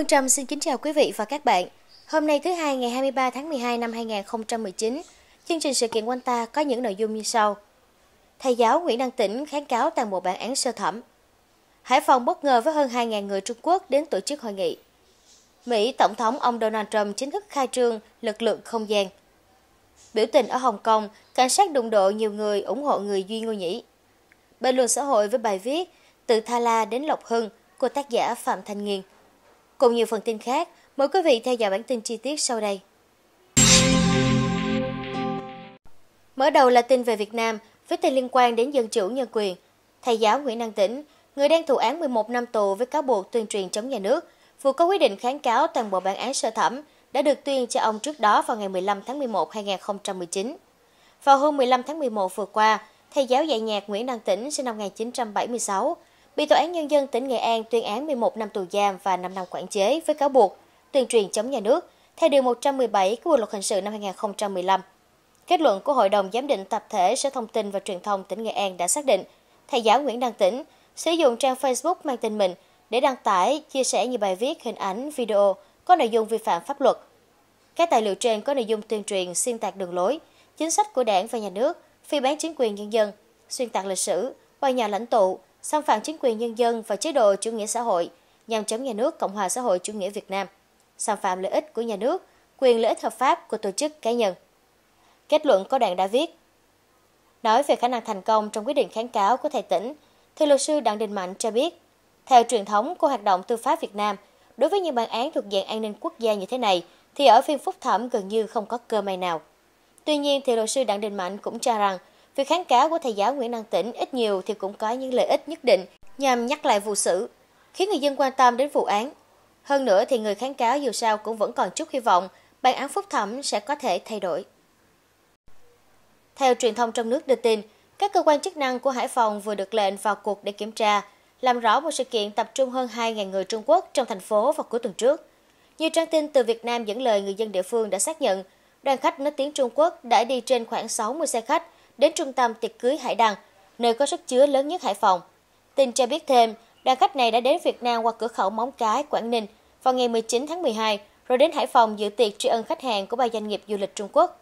Phương Trâm xin kính chào quý vị và các bạn. Hôm nay thứ hai ngày 23 tháng 12 năm 2019, chương trình sự kiện quanh ta có những nội dung như sau. Thầy giáo Nguyễn Đăng Tĩnh kháng cáo toàn bộ bản án sơ thẩm. Hải Phòng bất ngờ với hơn 2.000 người Trung Quốc đến tổ chức hội nghị. Mỹ Tổng thống ông Donald Trump chính thức khai trương lực lượng không gian. Biểu tình ở Hồng Kông, cảnh sát đụng độ nhiều người ủng hộ người Duy Ngô Nhĩ. Bình luận xã hội với bài viết Từ Tha La đến Lộc Hưng của tác giả Phạm Thanh Nghiên cùng nhiều phần tin khác. Mời quý vị theo dõi bản tin chi tiết sau đây. Mở đầu là tin về Việt Nam với tin liên quan đến dân chủ nhân quyền. Thầy giáo Nguyễn Đăng Tĩnh, người đang thụ án 11 năm tù với cáo buộc tuyên truyền chống nhà nước, vừa có quyết định kháng cáo toàn bộ bản án sơ thẩm đã được tuyên cho ông trước đó vào ngày 15 tháng 11 năm 2019. Vào hôm 15 tháng 11 vừa qua, thầy giáo dạy nhạc Nguyễn Đăng Tĩnh sinh năm 1976 bị Tòa án Nhân dân tỉnh Nghệ An tuyên án 11 năm tù giam và 5 năm quản chế với cáo buộc tuyên truyền chống nhà nước theo Điều 117 của Bộ Luật Hình sự năm 2015. Kết luận của Hội đồng Giám định Tập thể Sở Thông tin và Truyền thông tỉnh Nghệ An đã xác định thầy giáo Nguyễn Đăng Tĩnh sử dụng trang Facebook mang tên mình để đăng tải, chia sẻ nhiều bài viết, hình ảnh, video có nội dung vi phạm pháp luật. Các tài liệu trên có nội dung tuyên truyền xuyên tạc đường lối, chính sách của đảng và nhà nước, phi bán chính quyền nhân dân, xuyên tạc lịch sử, bôi nhọ lãnh tụ, xâm phạm chính quyền nhân dân và chế độ chủ nghĩa xã hội nhằm chống nhà nước Cộng hòa xã hội chủ nghĩa Việt Nam, xâm phạm lợi ích của nhà nước, quyền lợi ích hợp pháp của tổ chức cá nhân. Kết luận có đoạn đã viết, Nói về khả năng thành công trong quyết định kháng cáo của thầy tỉnh, thì luật sư Đặng Đình Mạnh cho biết, theo truyền thống của hoạt động tư pháp Việt Nam, đối với những bản án thuộc dạng an ninh quốc gia như thế này, thì ở phiên phúc thẩm gần như không có cơ may nào. Tuy nhiên, thì luật sư Đặng Đình Mạnh cũng cho rằng Việc kháng cáo của thầy giáo Nguyễn Đăng Tĩnh ít nhiều thì cũng có những lợi ích nhất định nhằm nhắc lại vụ xử, khiến người dân quan tâm đến vụ án. Hơn nữa thì người kháng cáo dù sao cũng vẫn còn chút hy vọng bản án phúc thẩm sẽ có thể thay đổi. Theo truyền thông trong nước đưa tin, các cơ quan chức năng của Hải Phòng vừa được lệnh vào cuộc để kiểm tra, làm rõ một sự kiện tập trung hơn 2.000 người Trung Quốc trong thành phố vào cuối tuần trước. Nhiều trang tin từ Việt Nam dẫn lời người dân địa phương đã xác nhận, đoàn khách nói tiếng Trung Quốc đã đi trên khoảng 60 xe khách – đến trung tâm tiệc cưới Hải Đăng, nơi có sức chứa lớn nhất Hải Phòng. Tin cho biết thêm, đoàn khách này đã đến Việt Nam qua cửa khẩu Móng Cái, Quảng Ninh vào ngày 19 tháng 12, rồi đến Hải Phòng dự tiệc tri ân khách hàng của ba doanh nghiệp du lịch Trung Quốc.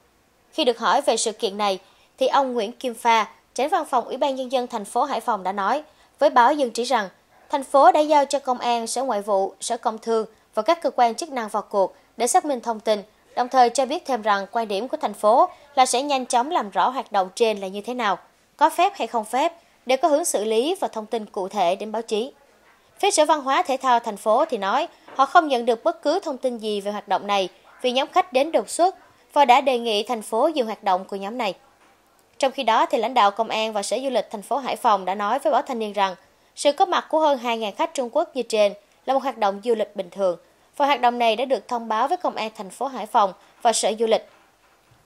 Khi được hỏi về sự kiện này, thì ông Nguyễn Kim Pha, tránh văn phòng Ủy ban Nhân dân thành phố Hải Phòng đã nói với báo dân trí rằng thành phố đã giao cho công an, sở ngoại vụ, sở công thương và các cơ quan chức năng vào cuộc để xác minh thông tin đồng thời cho biết thêm rằng quan điểm của thành phố là sẽ nhanh chóng làm rõ hoạt động trên là như thế nào, có phép hay không phép, để có hướng xử lý và thông tin cụ thể đến báo chí. Phía Sở Văn hóa Thể thao thành phố thì nói họ không nhận được bất cứ thông tin gì về hoạt động này vì nhóm khách đến đột xuất và đã đề nghị thành phố dừng hoạt động của nhóm này. Trong khi đó, thì lãnh đạo công an và Sở Du lịch thành phố Hải Phòng đã nói với báo Thanh niên rằng sự có mặt của hơn 2.000 khách Trung Quốc như trên là một hoạt động du lịch bình thường và hoạt động này đã được thông báo với Công an thành phố Hải Phòng và Sở Du lịch.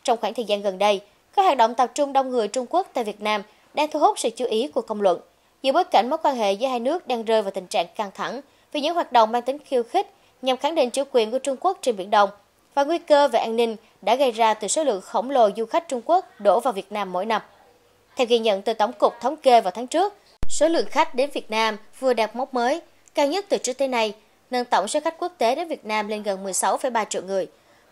Trong khoảng thời gian gần đây, các hoạt động tập trung đông người Trung Quốc tại Việt Nam đang thu hút sự chú ý của công luận. Giữa bối cảnh mối quan hệ giữa hai nước đang rơi vào tình trạng căng thẳng vì những hoạt động mang tính khiêu khích nhằm khẳng định chủ quyền của Trung Quốc trên Biển Đông và nguy cơ về an ninh đã gây ra từ số lượng khổng lồ du khách Trung Quốc đổ vào Việt Nam mỗi năm. Theo ghi nhận từ Tổng cục Thống kê vào tháng trước, số lượng khách đến Việt Nam vừa đạt mốc mới, cao nhất từ trước tới nay nâng tổng số khách quốc tế đến Việt Nam lên gần 16,3 triệu người.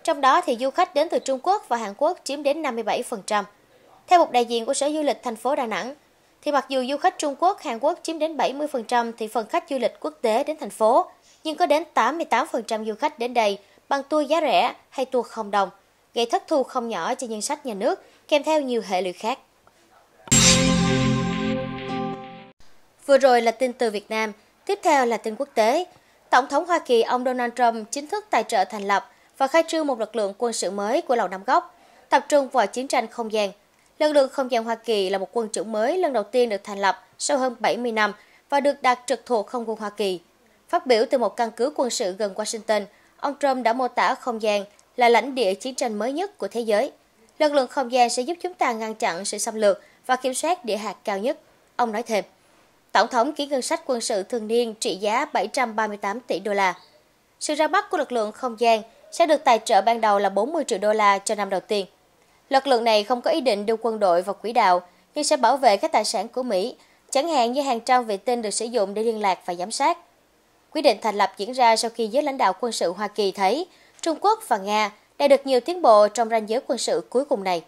Trong đó thì du khách đến từ Trung Quốc và Hàn Quốc chiếm đến 57%. Theo một đại diện của Sở Du lịch thành phố Đà Nẵng, thì mặc dù du khách Trung Quốc, Hàn Quốc chiếm đến 70% thì phần khách du lịch quốc tế đến thành phố, nhưng có đến 88% du khách đến đây bằng tour giá rẻ hay tour không đồng, gây thất thu không nhỏ cho ngân sách nhà nước, kèm theo nhiều hệ lụy khác. Vừa rồi là tin từ Việt Nam, tiếp theo là tin quốc tế. Tổng thống Hoa Kỳ ông Donald Trump chính thức tài trợ thành lập và khai trương một lực lượng quân sự mới của Lầu Năm Góc, tập trung vào chiến tranh không gian. Lực lượng không gian Hoa Kỳ là một quân chủng mới lần đầu tiên được thành lập sau hơn 70 năm và được đặt trực thuộc không quân Hoa Kỳ. Phát biểu từ một căn cứ quân sự gần Washington, ông Trump đã mô tả không gian là lãnh địa chiến tranh mới nhất của thế giới. Lực lượng không gian sẽ giúp chúng ta ngăn chặn sự xâm lược và kiểm soát địa hạt cao nhất, ông nói thêm. Tổng thống ký ngân sách quân sự thường niên trị giá 738 tỷ đô la. Sự ra mắt của lực lượng không gian sẽ được tài trợ ban đầu là 40 triệu đô la cho năm đầu tiên. Lực lượng này không có ý định đưa quân đội vào quỹ đạo, nhưng sẽ bảo vệ các tài sản của Mỹ, chẳng hạn như hàng trăm vệ tinh được sử dụng để liên lạc và giám sát. Quyết định thành lập diễn ra sau khi giới lãnh đạo quân sự Hoa Kỳ thấy Trung Quốc và Nga đã được nhiều tiến bộ trong ranh giới quân sự cuối cùng này.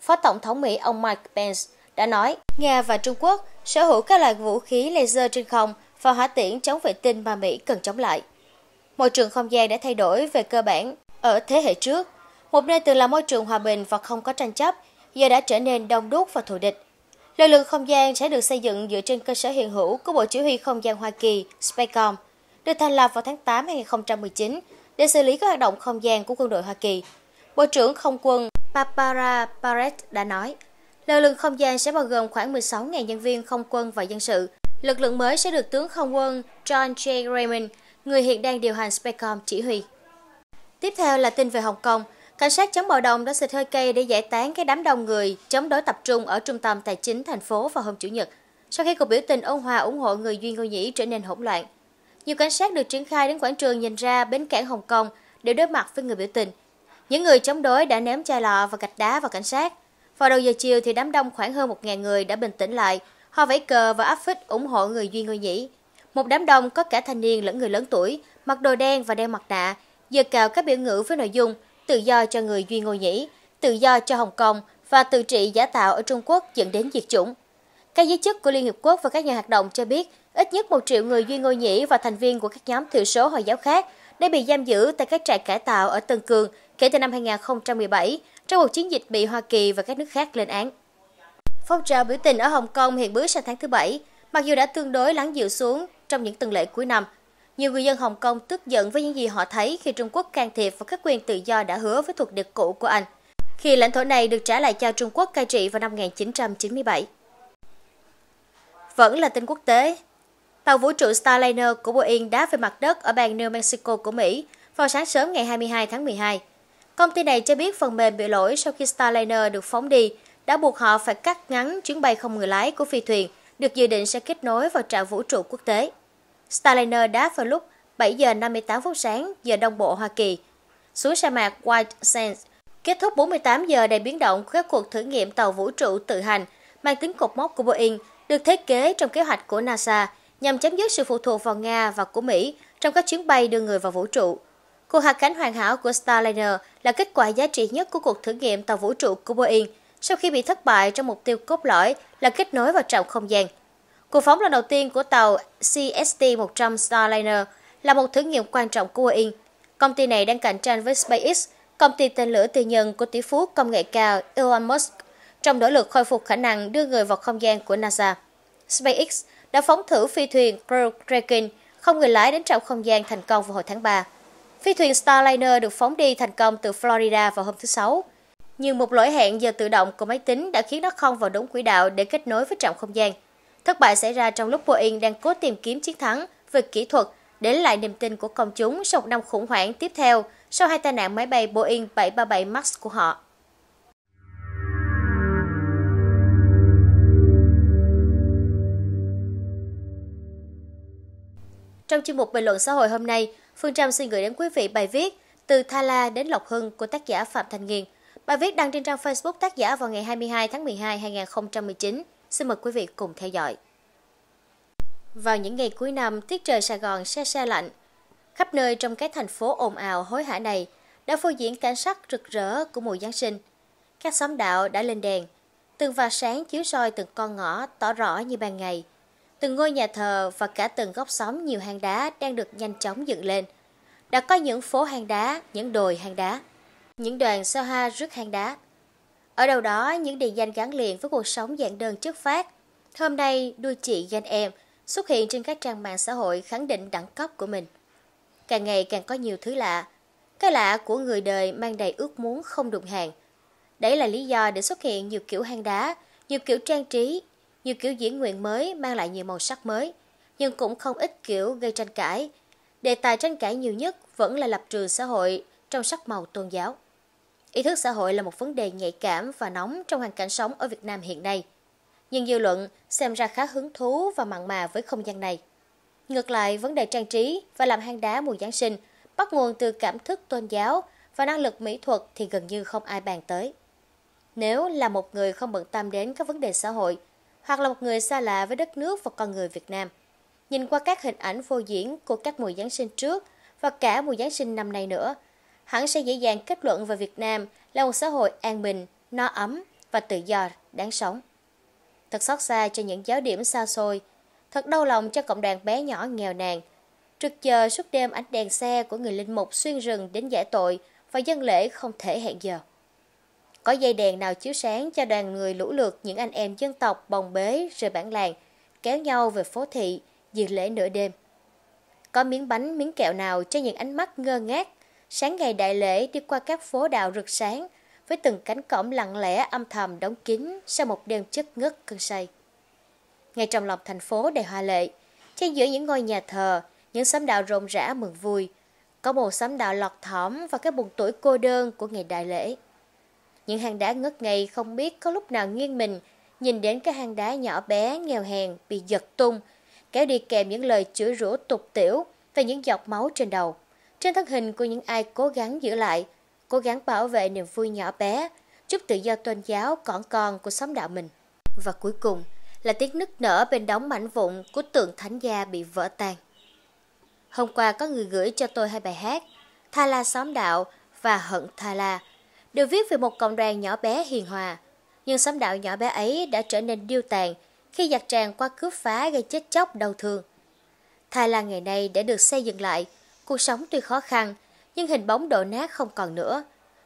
Phó Tổng thống Mỹ ông Mike Pence đã nói, Nga và Trung Quốc sở hữu các loại vũ khí laser trên không và hỏa tiễn chống vệ tinh mà Mỹ cần chống lại. Môi trường không gian đã thay đổi về cơ bản ở thế hệ trước. Một nơi từng là môi trường hòa bình và không có tranh chấp, giờ đã trở nên đông đúc và thù địch. Lực lượng không gian sẽ được xây dựng dựa trên cơ sở hiện hữu của Bộ Chỉ huy Không gian Hoa Kỳ, SPACOM, được thành lập vào tháng 8 năm 2019 để xử lý các hoạt động không gian của quân đội Hoa Kỳ. Bộ trưởng Không quân Barbara Barrett đã nói, Lực lượng không gian sẽ bao gồm khoảng 16.000 nhân viên không quân và dân sự. Lực lượng mới sẽ được tướng không quân John J. Raymond, người hiện đang điều hành Specom chỉ huy. Tiếp theo là tin về Hồng Kông. Cảnh sát chống bạo động đã xịt hơi cây để giải tán cái đám đông người chống đối tập trung ở trung tâm tài chính thành phố vào hôm Chủ nhật, sau khi cuộc biểu tình ôn hòa ủng hộ người Duyên Ngô Nhĩ trở nên hỗn loạn. Nhiều cảnh sát được triển khai đến quảng trường nhìn ra bến cảng Hồng Kông để đối mặt với người biểu tình. Những người chống đối đã ném chai lọ và gạch đá vào cảnh sát. Vào đầu giờ chiều thì đám đông khoảng hơn 1.000 người đã bình tĩnh lại, họ vẫy cờ và áp phích ủng hộ người Duy Ngô Nhĩ. Một đám đông có cả thanh niên lẫn người lớn tuổi, mặc đồ đen và đeo mặt nạ, giờ cao các biểu ngữ với nội dung tự do cho người Duy Ngô Nhĩ, tự do cho Hồng Kông và tự trị giả tạo ở Trung Quốc dẫn đến diệt chủng. Các giới chức của Liên Hiệp Quốc và các nhà hoạt động cho biết ít nhất một triệu người Duy Ngô Nhĩ và thành viên của các nhóm thiểu số Hồi giáo khác đã bị giam giữ tại các trại cải tạo ở Tân Cường kể từ năm 2017 trong một chiến dịch bị Hoa Kỳ và các nước khác lên án. Phong trào biểu tình ở Hồng Kông hiện bước sang tháng thứ Bảy, mặc dù đã tương đối lắng dịu xuống trong những tuần lễ cuối năm. Nhiều người dân Hồng Kông tức giận với những gì họ thấy khi Trung Quốc can thiệp vào các quyền tự do đã hứa với thuộc địa cũ của Anh, khi lãnh thổ này được trả lại cho Trung Quốc cai trị vào năm 1997. Vẫn là tin quốc tế, tàu vũ trụ Starliner của Boeing đáp về mặt đất ở bang New Mexico của Mỹ vào sáng sớm ngày 22 tháng 12– Công ty này cho biết phần mềm bị lỗi sau khi Starliner được phóng đi đã buộc họ phải cắt ngắn chuyến bay không người lái của phi thuyền được dự định sẽ kết nối vào trạm vũ trụ quốc tế. Starliner đã vào lúc 7 giờ 58 phút sáng giờ Đông Bộ Hoa Kỳ xuống sa mạc White Sands. Kết thúc 48 giờ đầy biến động của các cuộc thử nghiệm tàu vũ trụ tự hành mang tính cột mốc của Boeing được thiết kế trong kế hoạch của NASA nhằm chấm dứt sự phụ thuộc vào Nga và của Mỹ trong các chuyến bay đưa người vào vũ trụ. Cuộc hạ cánh hoàn hảo của Starliner là kết quả giá trị nhất của cuộc thử nghiệm tàu vũ trụ của Boeing sau khi bị thất bại trong mục tiêu cốt lõi là kết nối vào trạm không gian. Cuộc phóng lần đầu tiên của tàu CST-100 Starliner là một thử nghiệm quan trọng của Boeing. Công ty này đang cạnh tranh với SpaceX, công ty tên lửa tư nhân của tỷ phú công nghệ cao Elon Musk, trong nỗ lực khôi phục khả năng đưa người vào không gian của NASA. SpaceX đã phóng thử phi thuyền Crew Dragon không người lái đến trạm không gian thành công vào hồi tháng 3. Phi thuyền Starliner được phóng đi thành công từ Florida vào hôm thứ Sáu. Nhưng một lỗi hẹn giờ tự động của máy tính đã khiến nó không vào đúng quỹ đạo để kết nối với trạm không gian. Thất bại xảy ra trong lúc Boeing đang cố tìm kiếm chiến thắng về kỹ thuật để lại niềm tin của công chúng sau một năm khủng hoảng tiếp theo sau hai tai nạn máy bay Boeing 737 MAX của họ. Trong chuyên mục bình luận xã hội hôm nay, Phương Trâm xin gửi đến quý vị bài viết Từ Tha La đến Lộc Hưng của tác giả Phạm Thanh Nghiên. Bài viết đăng trên trang Facebook tác giả vào ngày 22 tháng 12 năm 2019. Xin mời quý vị cùng theo dõi. Vào những ngày cuối năm, tiết trời Sài Gòn se se lạnh. Khắp nơi trong cái thành phố ồn ào hối hả này đã phô diễn cảnh sắc rực rỡ của mùa Giáng sinh. Các xóm đạo đã lên đèn, từng vạt sáng chiếu soi từng con ngõ tỏ rõ như ban ngày – từng ngôi nhà thờ và cả từng góc xóm nhiều hang đá đang được nhanh chóng dựng lên. Đã có những phố hang đá, những đồi hang đá, những đoàn sao hoa rước hang đá. Ở đâu đó, những địa danh gắn liền với cuộc sống giản đơn chất phát. Hôm nay, đuôi chị ganh em xuất hiện trên các trang mạng xã hội khẳng định đẳng cấp của mình. Càng ngày càng có nhiều thứ lạ. Cái lạ của người đời mang đầy ước muốn không đụng hàng. Đấy là lý do để xuất hiện nhiều kiểu hang đá, nhiều kiểu trang trí, nhiều kiểu diễn nguyện mới mang lại nhiều màu sắc mới, nhưng cũng không ít kiểu gây tranh cãi. Đề tài tranh cãi nhiều nhất vẫn là lập trường xã hội trong sắc màu tôn giáo. Ý thức xã hội là một vấn đề nhạy cảm và nóng trong hoàn cảnh sống ở Việt Nam hiện nay. Nhưng dư luận xem ra khá hứng thú và mặn mà với không gian này. Ngược lại, vấn đề trang trí và làm hang đá mùa Giáng sinh bắt nguồn từ cảm thức tôn giáo và năng lực mỹ thuật thì gần như không ai bàn tới. Nếu là một người không bận tâm đến các vấn đề xã hội, hoặc là một người xa lạ với đất nước và con người Việt Nam. Nhìn qua các hình ảnh vô diễn của các mùa Giáng sinh trước và cả mùa Giáng sinh năm nay nữa, hẳn sẽ dễ dàng kết luận về Việt Nam là một xã hội an bình, no ấm và tự do, đáng sống. Thật xót xa cho những giáo điểm xa xôi, thật đau lòng cho cộng đoàn bé nhỏ nghèo nàn, trực chờ suốt đêm ánh đèn xe của người linh mục xuyên rừng đến giải tội và dân lễ không thể hẹn giờ. Có dây đèn nào chiếu sáng cho đoàn người lũ lượt những anh em dân tộc bồng bế rời bản làng, kéo nhau về phố thị, dự lễ nửa đêm. Có miếng bánh, miếng kẹo nào cho những ánh mắt ngơ ngác, sáng ngày đại lễ đi qua các phố đạo rực sáng, với từng cánh cổng lặng lẽ âm thầm đóng kín sau một đêm chất ngất cơn say. Ngay trong lòng thành phố đầy hoa lệ, trên giữa những ngôi nhà thờ, những xóm đạo rộn rã mừng vui, có một xóm đạo lọt thỏm và cái buồn tuổi cô đơn của ngày đại lễ. Những hang đá ngất ngây không biết có lúc nào nghiêng mình, nhìn đến cái hang đá nhỏ bé, nghèo hèn, bị giật tung, kéo đi kèm những lời chửi rủa tục tiểu và những giọt máu trên đầu. Trên thân hình của những ai cố gắng giữ lại, cố gắng bảo vệ niềm vui nhỏ bé, chút tự do tôn giáo còn con của xóm đạo mình. Và cuối cùng là tiếng nức nở bên đóng mảnh vụn của tượng thánh gia bị vỡ tan. Hôm qua có người gửi cho tôi hai bài hát, Tha La xóm đạo và Hận Tha La đều viết về một cộng đoàn nhỏ bé hiền hòa. Nhưng xóm đạo nhỏ bé ấy đã trở nên điêu tàn khi giặc tràn qua cướp phá gây chết chóc đau thương. Thái Lan ngày nay đã được xây dựng lại, cuộc sống tuy khó khăn, nhưng hình bóng đổ nát không còn nữa.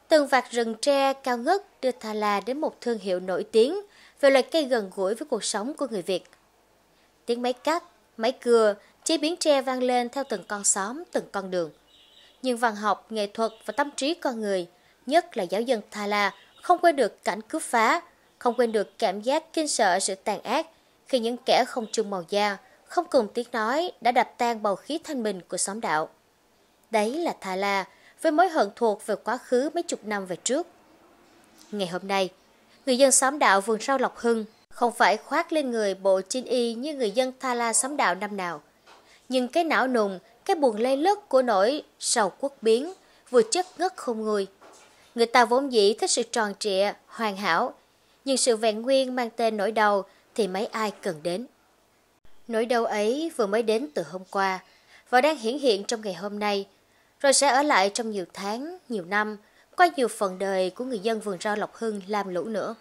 Từng vạt rừng tre cao ngất đưa Thái Lan đến một thương hiệu nổi tiếng về loại cây gần gũi với cuộc sống của người Việt. Tiếng máy cắt, máy cưa, chế biến tre vang lên theo từng con xóm, từng con đường. Nhưng văn học, nghệ thuật và tâm trí con người nhất là giáo dân Tha La, không quên được cảnh cướp phá, không quên được cảm giác kinh sợ sự tàn ác khi những kẻ không chung màu da, không cùng tiếng nói đã đập tan bầu khí thanh bình của xóm đạo. Đấy là Tha La, với mối hận thuộc về quá khứ mấy chục năm về trước. Ngày hôm nay, người dân xóm đạo vườn rau Lộc Hưng không phải khoác lên người bộ chinh y như người dân Tha La xóm đạo năm nào. Nhưng cái não nùng, cái buồn lây lất của nỗi sầu quốc biến vừa chất ngất không người Người ta vốn dĩ thích sự tròn trịa, hoàn hảo, nhưng sự vẹn nguyên mang tên nỗi đau thì mấy ai cần đến. Nỗi đau ấy vừa mới đến từ hôm qua và đang hiển hiện trong ngày hôm nay, rồi sẽ ở lại trong nhiều tháng, nhiều năm, qua nhiều phần đời của người dân vườn rau Lộc Hưng làm lũ nữa.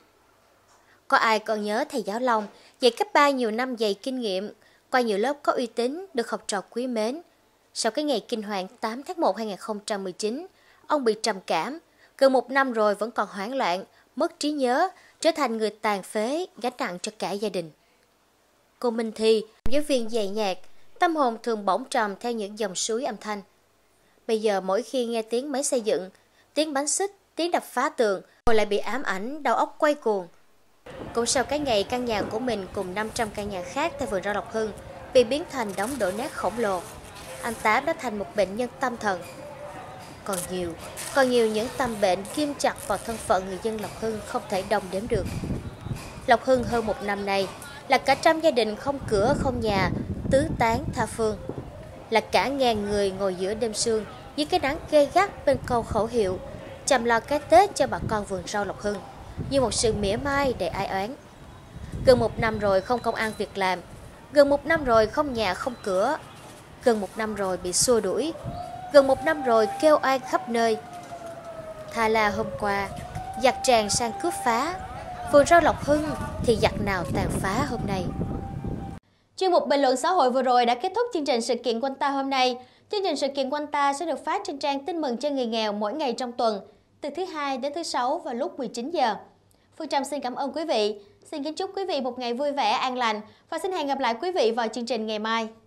Có ai còn nhớ thầy giáo Long dạy cấp 3 nhiều năm dày kinh nghiệm, qua nhiều lớp có uy tín, được học trò quý mến. Sau cái ngày kinh hoàng 8 tháng 1 2019, ông bị trầm cảm, Gần một năm rồi vẫn còn hoảng loạn, mất trí nhớ, trở thành người tàn phế, gánh nặng cho cả gia đình. Cô Minh Thi, giáo viên dạy nhạc, tâm hồn thường bỗng trầm theo những dòng suối âm thanh. Bây giờ mỗi khi nghe tiếng máy xây dựng, tiếng bánh xích, tiếng đập phá tường, cô lại bị ám ảnh, đau óc quay cuồng. Cũng sau cái ngày căn nhà của mình cùng 500 căn nhà khác tại vườn rau Lộc Hưng bị biến thành đống đổ nát khổng lồ, anh Tám đã thành một bệnh nhân tâm thần còn nhiều, còn nhiều những tâm bệnh kim chặt vào thân phận người dân Lộc Hưng không thể đồng đếm được. Lộc Hưng hơn một năm nay là cả trăm gia đình không cửa không nhà, tứ tán tha phương. Là cả ngàn người ngồi giữa đêm sương dưới cái nắng gay gắt bên câu khẩu hiệu chăm lo cái Tết cho bà con vườn rau Lộc Hưng như một sự mỉa mai để ai oán. Gần một năm rồi không công an việc làm, gần một năm rồi không nhà không cửa, gần một năm rồi bị xua đuổi, gần một năm rồi kêu oan khắp nơi. Thà là hôm qua, giặc tràn sang cướp phá, vườn rau Lộc Hưng thì giặc nào tàn phá hôm nay. Chuyên mục bình luận xã hội vừa rồi đã kết thúc chương trình sự kiện quanh ta hôm nay. Chương trình sự kiện quanh ta sẽ được phát trên trang tin mừng cho người nghèo mỗi ngày trong tuần, từ thứ hai đến thứ sáu vào lúc 19 giờ. Phương Trâm xin cảm ơn quý vị. Xin kính chúc quý vị một ngày vui vẻ, an lành và xin hẹn gặp lại quý vị vào chương trình ngày mai.